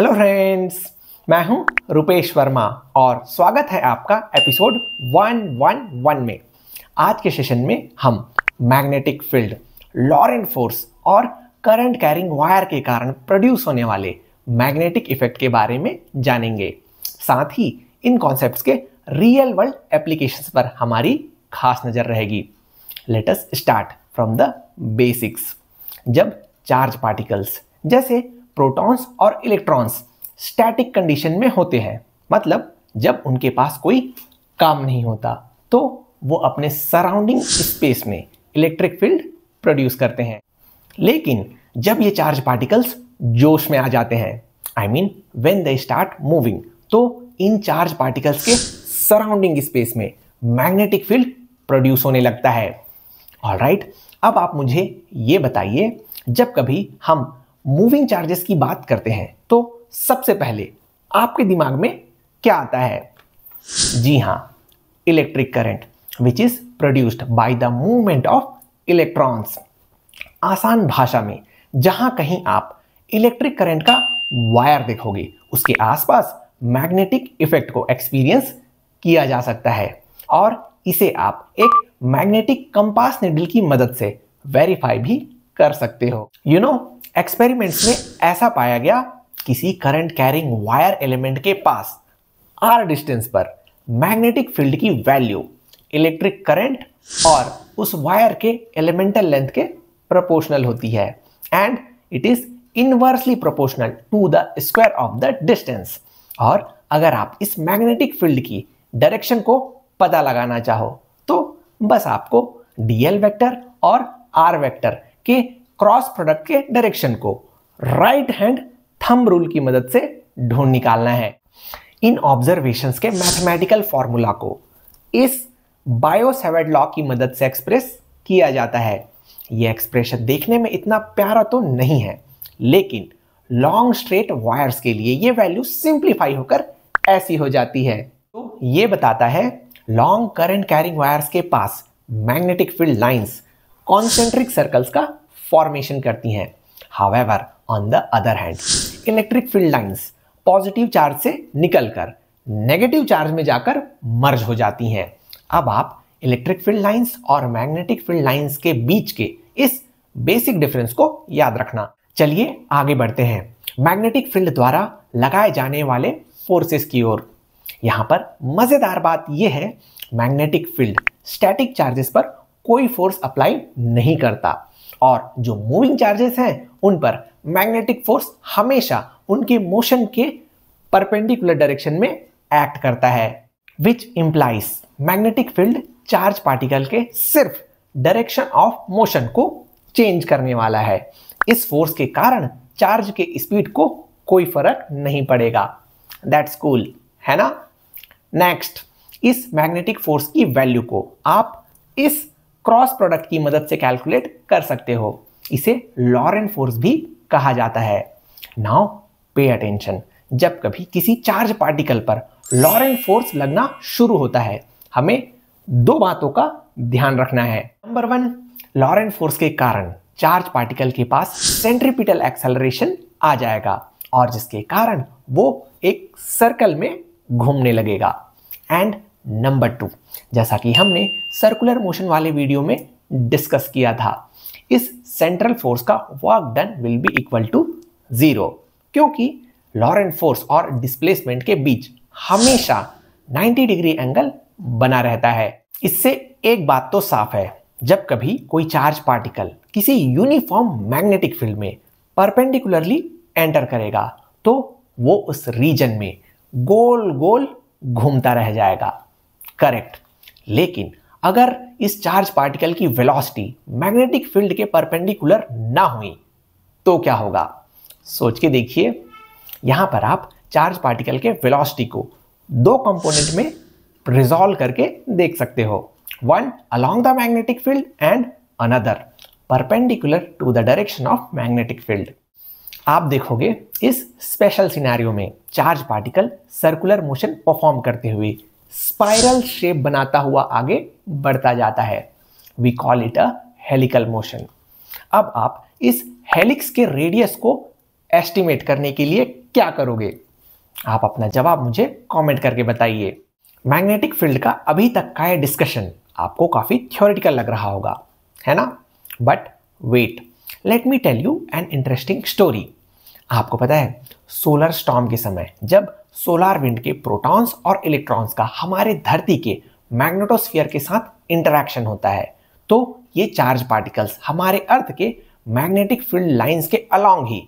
hello friends मैं हूं रुपेश वर्मा और स्वागत है आपका एपिसोड 111 में आज के सेशन में हम मैग्नेटिक फील्ड लॉरेंट फोर्स और करंट कैरिंग वायर के कारण प्रोड्यूस होने वाले मैग्नेटिक इफेक्ट के बारे में जानेंगे साथ ही इन कॉन्सेप्ट्स के रियल वर्ल्ड एप्लीकेशंस पर हमारी खास नज़र रहेगी let's start from the basics जब चार्ज पार्टिकल्स जैसे प्रोटॉन्स और इलेक्ट्रॉन्स स्टैटिक कंडीशन में होते हैं मतलब जब उनके पास कोई काम नहीं होता तो वो अपने सराउंडिंग स्पेस में इलेक्ट्रिक फील्ड प्रोड्यूस करते हैं लेकिन जब ये चार्ज पार्टिकल्स जोश में आ जाते हैं I mean when they start moving तो इन चार्ज पार्टिकल्स के सराउंडिंग स्पेस में मैग्नेटिक फील्ड प्रोड्यूस होने लगता है ऑल राइट right, अब आप मुझे ये बताइए जब कभी हम मूविंग चार्जेस की बात करते हैं तो सबसे पहले आपके दिमाग में क्या आता है जी हां electric current which is produced by the movement of electrons आसान भाषा में जहां कहीं आप इलेक्ट्रिक करंट का वायर देखोगे उसके आसपास मैग्नेटिक इफेक्ट को एक्सपीरियंस किया जा सकता है और इसे आप एक मैग्नेटिक कंपास निडल की मदद से वेरीफाई भी कर सकते हो you you know know, experiments में ऐसा पाया गया किसी करंट कैरिंग वायर एलिमेंट के पास आर डिस्टेंस पर मैग्नेटिक फील्ड की वैल्यू इलेक्ट्रिक करंट और उस वायर के एलिमेंटल लेंथ के प्रोपोर्शनल होती है and it is inversely proportional to the square of the distance और अगर आप इस मैग्नेटिक फील्ड की डायरेक्शन को पता लगाना चाहो तो बस आपको डी एल वैक्टर और आर वैक्टर के क्रॉस प्रोडक्ट के डायरेक्शन को राइट हैंड थंब रूल की मदद से ढूंढ निकालना है इन ऑब्जर्वेशंस के मैथमेटिकल फॉर्मूला को इस बायोसेवेड लॉ की मदद से एक्सप्रेस किया जाता है यह एक्सप्रेशन देखने में इतना प्यारा तो नहीं है लेकिन लॉन्ग स्ट्रेट वायर्स के लिए यह वैल्यू सिंप्लीफाई होकर ऐसी हो जाती है तो यह बताता है लॉन्ग करंट कैरिंग वायर्स के पास magnetic field lines concentric circles का फॉर्मेशन करती हैं however on the other hand electric field lines positive charge से निकलकर नेगेटिव चार्ज में जाकर मर्ज हो जाती हैं अब आप इलेक्ट्रिक फील्ड लाइंस और मैग्नेटिक फील्ड लाइंस के बीच के इस बेसिक डिफरेंस को याद रखना चलिए आगे बढ़ते हैं मैग्नेटिक फील्ड द्वारा लगाए जाने वाले फोर्सेस की ओर यहाँ पर मज़ेदार बात यह है मैग्नेटिक फील्ड स्टैटिक चार्जेस पर कोई फोर्स अप्लाई नहीं करता और जो मूविंग चार्जेस हैं उन पर मैग्नेटिक फोर्स हमेशा उनके मोशन के परपेंडिकुलर डायरेक्शन में एक्ट करता है which implies magnetic field charge particle के सिर्फ डायरेक्शन ऑफ मोशन को चेंज करने वाला है इस फोर्स के कारण चार्ज के स्पीड को कोई फर्क नहीं पड़ेगा दैट्स कूल cool, है ना नेक्स्ट इस मैग्नेटिक फोर्स की वैल्यू को आप इस क्रॉस प्रोडक्ट की मदद से कैलकुलेट कर सकते हो इसे लॉरेन फोर्स भी कहा जाता है नाउ पे अटेंशन जब कभी किसी चार्ज पार्टिकल पर लॉरेन फोर्स लगना शुरू होता है हमें दो बातों का ध्यान रखना है नंबर वन लॉरेन फोर्स के कारण चार्ज पार्टिकल के पास सेंट्रीपिटल एक्सेलरेशन आ जाएगा और जिसके कारण वो एक सर्कल में घूमने लगेगा एंड नंबर टू जैसा कि हमने सर्कुलर मोशन वाले वीडियो में डिस्कस किया था इस सेंट्रल फोर्स का work done will be equal to zero क्योंकि लॉरेंट फोर्स और डिस्प्लेसमेंट के बीच हमेशा 90 डिग्री एंगल बना रहता है इससे एक बात तो साफ है जब कभी कोई चार्ज पार्टिकल किसी यूनिफॉर्म मैग्नेटिक फील्ड में परपेंडिकुलरली एंटर करेगा तो वो उस रीजन में गोल गोल घूमता रह जाएगा करेक्ट लेकिन अगर इस चार्ज पार्टिकल की वेलोसिटी मैग्नेटिक फील्ड के परपेंडिकुलर ना हुई तो क्या होगा सोच के देखिए यहां पर आप चार्ज पार्टिकल के वेलोसिटी को दो कंपोनेंट में रिजॉल्व करके देख सकते हो one along the magnetic field and another perpendicular to the direction of magnetic field आप देखोगे इस स्पेशल सिनेरियो में charge particle circular motion perform करते हुए स्पाइरल शेप बनाता हुआ आगे बढ़ता जाता है we call it a helical motion अब आप इस हेलिक्स के रेडियस को एस्टिमेट करने के लिए क्या करोगे आप अपना जवाब मुझे कमेंट करके बताइए मैग्नेटिक फील्ड का अभी तक का डिस्कशन आपको काफ़ी थ्योरेटिकल लग रहा होगा है ना but wait let me tell you an interesting story आपको पता है सोलर स्टॉम के समय जब सोलार विंड के प्रोटॉन्स और इलेक्ट्रॉन्स का हमारे धरती के मैग्नेटोस्फीयर के साथ इंटरेक्शन होता है तो ये चार्ज पार्टिकल्स हमारे अर्थ के मैग्नेटिक फील्ड लाइंस के अलोंग ही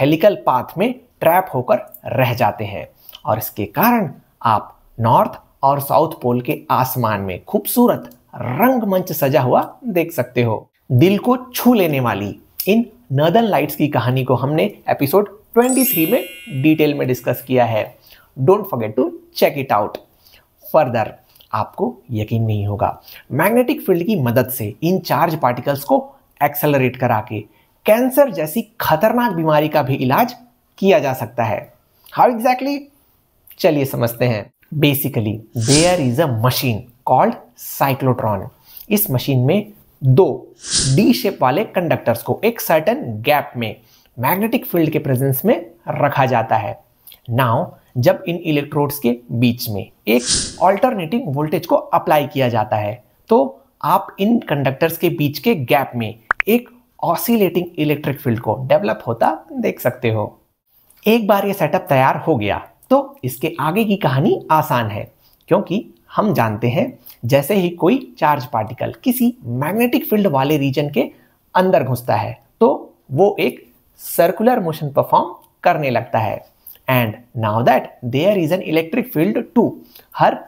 हेलिकल पाथ में ट्रैप होकर रह जाते हैं और इसके कारण आप नॉर्थ और साउथ पोल के आसमान में खूबसूरत रंगमंच सजा हुआ देख सकते हो दिल को छू लेने वाली इन नर्दर्न लाइट्स की कहानी को हमने एपिसोड 23 में डिटेल में डिस्कस किया है don't forget to check it out further आपको यकीन नहीं होगा मैग्नेटिक फील्ड की मदद से इन चार्ज पार्टिकल्स को एक्सेलरेट करा के कैंसर जैसी खतरनाक बीमारी का भी इलाज किया जा सकता है हाउ एग्जैक्टली चलिए समझते हैं basically there is a machine called cyclotron इस मशीन में दो डी शेप वाले कंडक्टर्स को एक सर्टन गैप में मैग्नेटिक फील्ड के प्रेजेंस में रखा जाता है नाउ जब इन इलेक्ट्रोड्स के बीच में एक ऑल्टरनेटिंग वोल्टेज को अप्लाई किया जाता है तो आप इन कंडक्टर्स के बीच के गैप में एक ऑसिलेटिंग इलेक्ट्रिक फील्ड को डेवलप होता देख सकते हो एक बार ये सेटअप तैयार हो गया तो इसके आगे की कहानी आसान है क्योंकि हम जानते हैं जैसे ही कोई चार्ज पार्टिकल किसी मैग्नेटिक फील्ड वाले रीजन के अंदर घुसता है तो वो एक सर्कुलर मोशन परफॉर्म करने लगता है and now that there is an electric field टू हर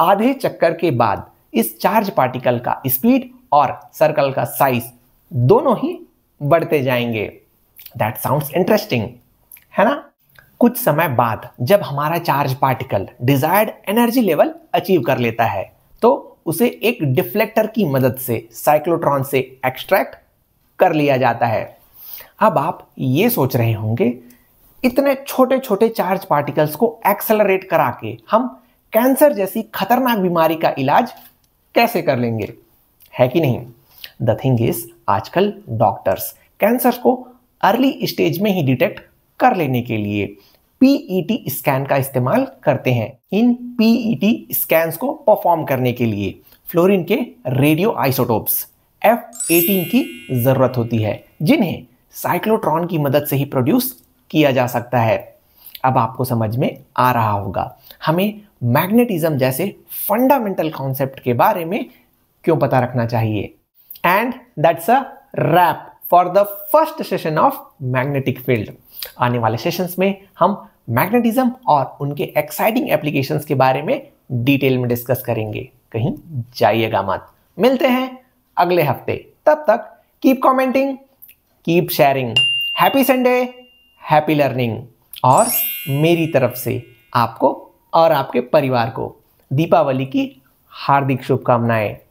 आधे चक्कर के बाद इस चार्ज पार्टिकल का स्पीड और सर्कल का साइज दोनों ही बढ़ते जाएंगे दैट साउंड्स इंटरेस्टिंग है ना कुछ समय बाद जब हमारा charge particle desired energy level achieve कर लेता है तो उसे एक डिफ्लेक्टर की मदद से साइक्लोट्रॉन से एक्सट्रैक्ट कर लिया जाता है अब आप ये सोच रहे होंगे इतने छोटे छोटे चार्ज पार्टिकल्स को एक्सेलरेट करा के हम कैंसर जैसी खतरनाक बीमारी का इलाज कैसे कर लेंगे है कि नहीं द थिंग इज आजकल डॉक्टर्स कैंसर को अर्ली स्टेज में ही डिटेक्ट कर लेने के लिए पीईटी स्कैन e का इस्तेमाल करते हैं इन पीईटी स्कैन e को परफॉर्म करने के लिए फ्लोरीन के रेडियो आइसोटोप्स एफ एटीन की ज़रूरत होती है जिन्हें साइक्लोट्रॉन की मदद से ही प्रोड्यूस किया जा सकता है अब आपको समझ में आ रहा होगा हमें मैग्नेटिज्म जैसे फंडामेंटल कॉन्सेप्ट के बारे में क्यों पता रखना चाहिए and that's a wrap for the first session of magnetic field आने वाले सेशंस में हम मैग्नेटिज्म और उनके एक्साइटिंग एप्लीकेशंस के बारे में डिटेल में डिस्कस करेंगे कहीं जाइएगा मत मिलते हैं अगले हफ्ते तब तक keep commenting keep sharing happy Sunday happy learning और मेरी तरफ से आपको और आपके परिवार को दीपावली की हार्दिक शुभकामनाएं